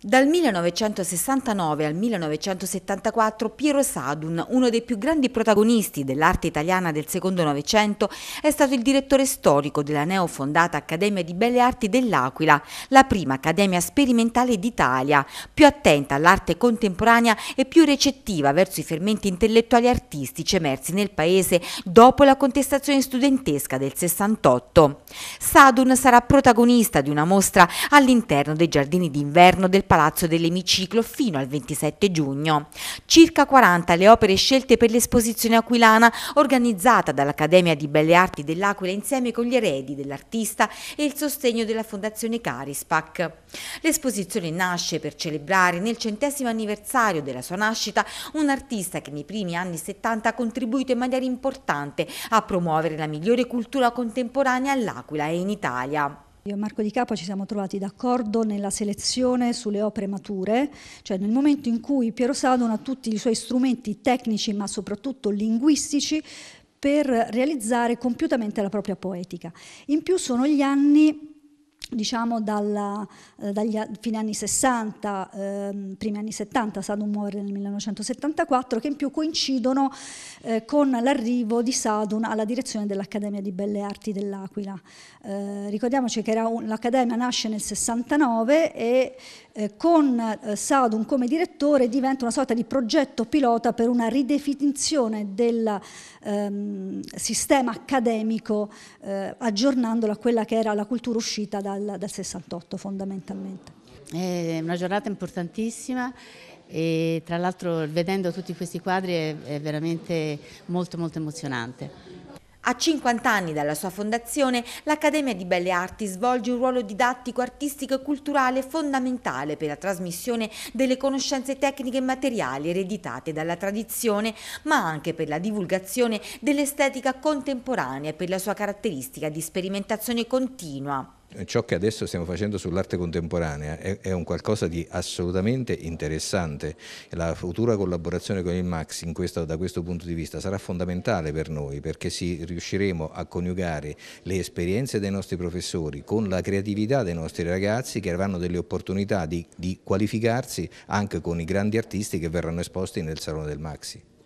Dal 1969 al 1974 Piero Sadun, uno dei più grandi protagonisti dell'arte italiana del secondo Novecento, è stato il direttore storico della neofondata Accademia di Belle Arti dell'Aquila, la prima accademia sperimentale d'Italia, più attenta all'arte contemporanea e più recettiva verso i fermenti intellettuali e artistici emersi nel paese dopo la contestazione studentesca del 68. Sadun sarà protagonista di una mostra all'interno dei giardini d'inverno del Palazzo dell'Emiciclo fino al 27 giugno. Circa 40 le opere scelte per l'esposizione aquilana organizzata dall'Accademia di Belle Arti dell'Aquila insieme con gli eredi dell'artista e il sostegno della Fondazione Carispac. L'esposizione nasce per celebrare nel centesimo anniversario della sua nascita un artista che nei primi anni 70 ha contribuito in maniera importante a promuovere la migliore cultura contemporanea all'Aquila e in Italia. Io e Marco Di Capa ci siamo trovati d'accordo nella selezione sulle opere mature, cioè nel momento in cui Piero Sadon ha tutti i suoi strumenti tecnici ma soprattutto linguistici per realizzare compiutamente la propria poetica. In più sono gli anni diciamo dalla, eh, dagli fine anni 60, eh, primi anni 70, Sadun muore nel 1974, che in più coincidono eh, con l'arrivo di Sadun alla direzione dell'Accademia di Belle Arti dell'Aquila. Eh, ricordiamoci che un, l'Accademia nasce nel 69 e eh, con eh, Sadun come direttore diventa una sorta di progetto pilota per una ridefinizione del ehm, sistema accademico eh, aggiornandolo a quella che era la cultura uscita dal, dal 68 fondamentalmente. È una giornata importantissima e tra l'altro vedendo tutti questi quadri è, è veramente molto molto emozionante. A 50 anni dalla sua fondazione, l'Accademia di Belle Arti svolge un ruolo didattico, artistico e culturale fondamentale per la trasmissione delle conoscenze tecniche e materiali ereditate dalla tradizione, ma anche per la divulgazione dell'estetica contemporanea e per la sua caratteristica di sperimentazione continua ciò che adesso stiamo facendo sull'arte contemporanea è, è, un qualcosa di assolutamente interessante. La futura collaborazione con il Max questo, da questo punto di vista sarà fondamentale per noi perché riusciremo a coniugare le esperienze dei nostri professori con la creatività dei nostri ragazzi che avranno delle opportunità di, di qualificarsi anche con i grandi artisti che verranno esposti nel Salone del Maxi.